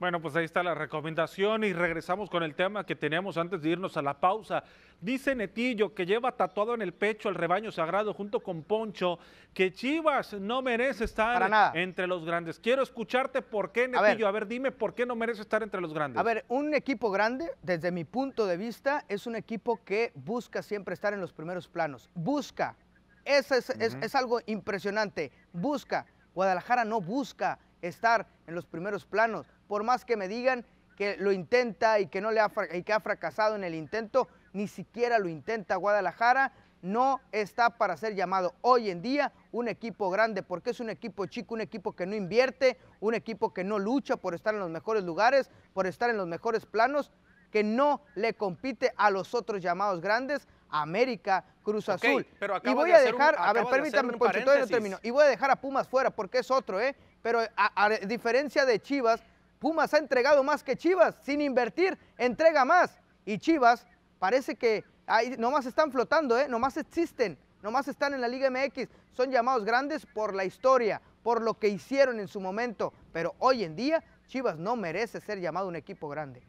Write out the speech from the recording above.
Bueno, pues ahí está la recomendación y regresamos con el tema que teníamos antes de irnos a la pausa. Dice Netillo que lleva tatuado en el pecho el rebaño sagrado junto con Poncho, que Chivas no merece estar entre los grandes. Quiero escucharte por qué, Netillo. A ver. dime por qué no merece estar entre los grandes. A ver, un equipo grande, desde mi punto de vista, es un equipo que busca siempre estar en los primeros planos. Busca. Eso es algo impresionante. Busca. Guadalajara no busca estar en los primeros planos. Por más que me digan que lo intenta y que, no le ha, y que ha fracasado en el intento, ni siquiera lo intenta Guadalajara, no está para ser llamado hoy en día un equipo grande, porque es un equipo chico, un equipo que no invierte, un equipo que no lucha por estar en los mejores lugares, por estar en los mejores planos, que no le compite a los otros llamados grandes, América, Cruz Azul. y voy a dejar, a ver, permítame, por todavía no termino. Y voy a dejar a Pumas fuera porque es otro, ¿eh? Pero a, diferencia de Chivas, Pumas ha entregado más que Chivas. Sin invertir, entrega más. Y Chivas parece que ahí nomás están flotando, ¿eh? nomás existen, nomás están en la Liga MX. Son llamados grandes por la historia, por lo que hicieron en su momento. Pero hoy en día Chivas no merece ser llamado un equipo grande.